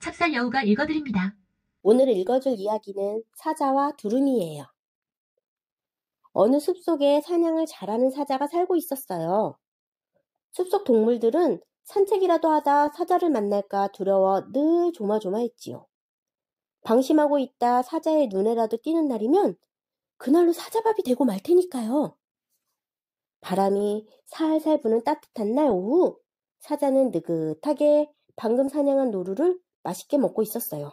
착살 여우가 읽어드립니다. 오늘 읽어줄 이야기는 사자와 두루미예요. 어느 숲속에 사냥을 잘하는 사자가 살고 있었어요. 숲속 동물들은 산책이라도 하다 사자를 만날까 두려워 늘 조마조마했지요. 방심하고 있다 사자의 눈에라도 띄는 날이면 그날로 사자밥이 되고 말 테니까요. 바람이 살살 부는 따뜻한 날 오후 사자는 느긋하게 방금 사냥한 노루를 맛있게 먹고 있었어요.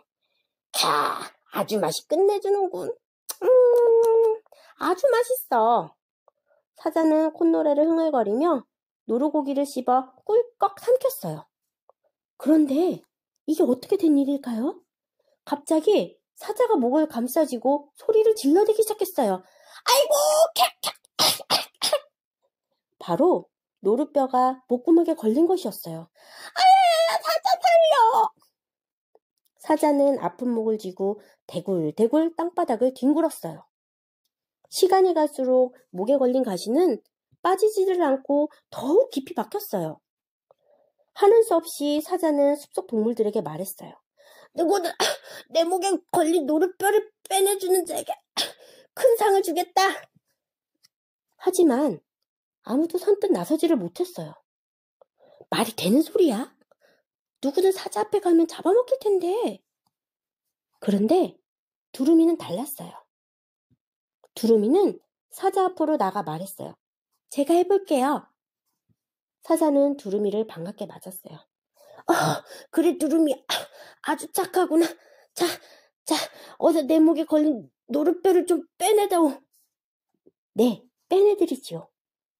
캬, 아주 맛이 끝내주는군. 음, 아주 맛있어. 사자는 콧노래를 흥얼거리며 노루고기를 씹어 꿀꺽 삼켰어요. 그런데 이게 어떻게 된 일일까요? 갑자기 사자가 목을 감싸지고 소리를 질러대기 시작했어요. 아이고, 캬캬! 바로 노루뼈가 목구멍에 걸린 것이었어요. 아야야야, 사자 살려! 사자는 아픈 목을 쥐고 대굴대굴 땅바닥을 뒹굴었어요. 시간이 갈수록 목에 걸린 가시는 빠지지를 않고 더욱 깊이 박혔어요. 하는 수 없이 사자는 숲속 동물들에게 말했어요. 누구든 내 목에 걸린 노릇뼈를 빼내주는 자에게 큰 상을 주겠다. 하지만 아무도 선뜻 나서지를 못했어요. 말이 되는 소리야? 누구든 사자 앞에 가면 잡아먹힐 텐데. 그런데 두루미는 달랐어요. 두루미는 사자 앞으로 나가 말했어요. 제가 해볼게요. 사자는 두루미를 반갑게 맞았어요. 어, 그래, 두루미. 아, 아주 착하구나. 자, 자, 어서 내 목에 걸린 노릇뼈를 좀 빼내다오. 네, 빼내드리지요.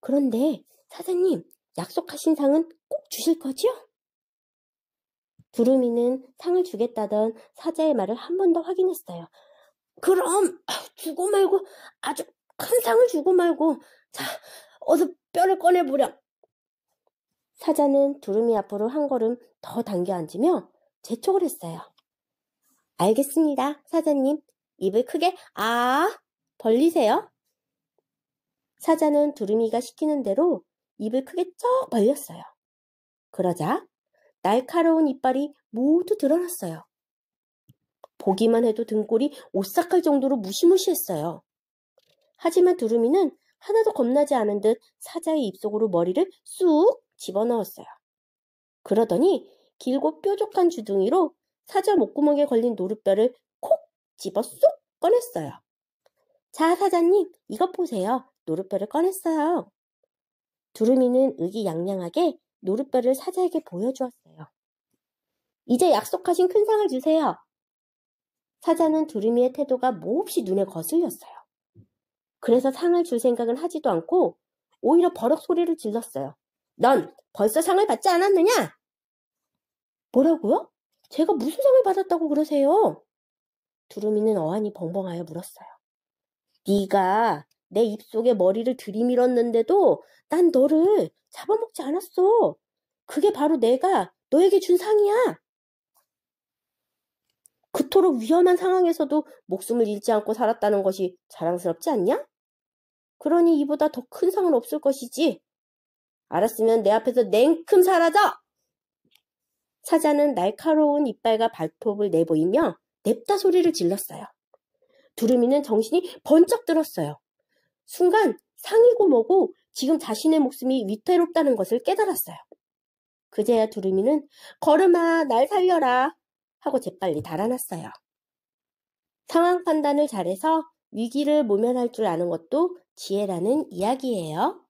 그런데 사장님, 약속하신 상은 꼭 주실 거지요? 구름이는 상을 주겠다던 사자의 말을 한 번 더 확인했어요. 그럼 주고 말고 아주 큰 상을 주고 말고 자 어서 뼈를 꺼내보렴. 사자는 두루미 앞으로 한 걸음 더 당겨 앉으며 재촉을 했어요. 알겠습니다, 사자님. 입을 크게 아 벌리세요. 사자는 두루미가 시키는 대로 입을 크게 쩍 벌렸어요. 그러자 날카로운 이빨이 모두 드러났어요. 보기만 해도 등골이 오싹할 정도로 무시무시했어요. 하지만 두루미는 하나도 겁나지 않은 듯 사자의 입속으로 머리를 쑥 집어넣었어요. 그러더니 길고 뾰족한 주둥이로 사자 목구멍에 걸린 노릇뼈를콕 집어 쏙 꺼냈어요. 자, 사자님, 이것 보세요. 노릇뼈를 꺼냈어요. 두루미는 의기양양하게 노릇뼈를 사자에게 보여주었어요. 이제 약속하신 큰 상을 주세요. 사자는 두루미의 태도가 몹시 눈에 거슬렸어요. 그래서 상을 줄 생각은 하지도 않고 오히려 버럭 소리를 질렀어요. 넌 벌써 상을 받지 않았느냐? 뭐라고요? 제가 무슨 상을 받았다고 그러세요? 두루미는 어안이 벙벙하여 물었어요. 네가 내 입속에 머리를 들이밀었는데도 난 너를 잡아먹지 않았어. 그게 바로 내가 너에게 준 상이야. 그토록 위험한 상황에서도 목숨을 잃지 않고 살았다는 것이 자랑스럽지 않냐? 그러니 이보다 더 큰 상은 없을 것이지. 알았으면 내 앞에서 냉큼 사라져! 사자는 날카로운 이빨과 발톱을 내보이며 냅다 소리를 질렀어요. 두루미는 정신이 번쩍 들었어요. 순간 상이고 뭐고 지금 자신의 목숨이 위태롭다는 것을 깨달았어요. 그제야 두루미는 걸음아 날 살려라 하고 재빨리 달아났어요. 상황 판단을 잘해서 위기를 모면할 줄 아는 것도 지혜라는 이야기예요.